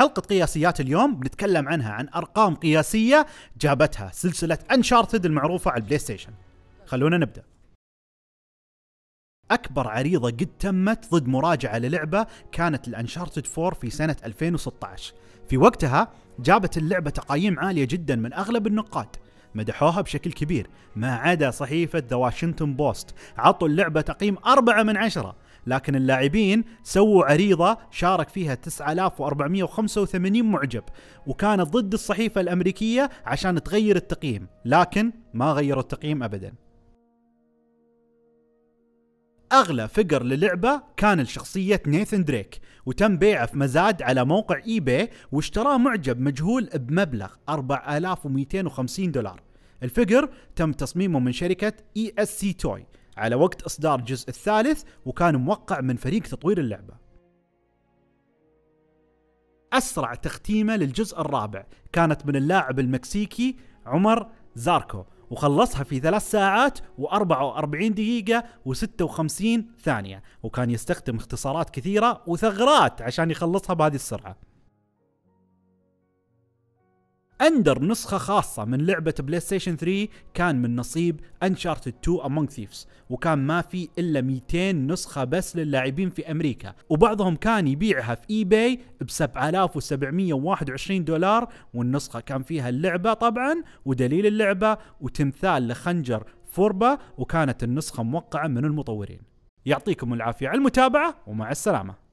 حلقه قياسيات اليوم بنتكلم عنها عن ارقام قياسيه جابتها سلسله انشارتد المعروفه على البلاي ستيشن خلونا نبدا أكبر عريضة قد تمت ضد مراجعة للعبة كانت الأنشارتد 4 في سنة 2016 في وقتها جابت اللعبة تقييم عالية جدا من أغلب النقاد مدحوها بشكل كبير ما عدا صحيفة ذا واشنطن بوست عطوا اللعبة تقييم 4 من 10 لكن اللاعبين سووا عريضة شارك فيها 9485 معجب وكانت ضد الصحيفة الأمريكية عشان تغير التقييم لكن ما غيروا التقييم أبدا أغلى فقر للعبة كان لشخصية نيثن دريك وتم بيعه في مزاد على موقع اي باي واشتراه معجب مجهول بمبلغ 4250 دولار الفقر تم تصميمه من شركة اي اس سي توي على وقت إصدار الجزء الثالث وكان موقع من فريق تطوير اللعبة أسرع تختيمة للجزء الرابع كانت من اللاعب المكسيكي عمر زاركو وخلصها في ثلاث ساعات و44 دقيقة و56 ثانية وكان يستخدم اختصارات كثيرة وثغرات عشان يخلصها بهذه السرعة اندر نسخه خاصه من لعبه بلاي ستيشن 3 كان من نصيب انشارتد 2 امونج ثيفز وكان ما في الا 200 نسخه بس للاعبين في امريكا وبعضهم كان يبيعها في اي باي ب 7721 دولار والنسخه كان فيها اللعبه طبعا ودليل اللعبه وتمثال لخنجر فوربا وكانت النسخه موقعه من المطورين يعطيكم العافيه على المتابعه ومع السلامه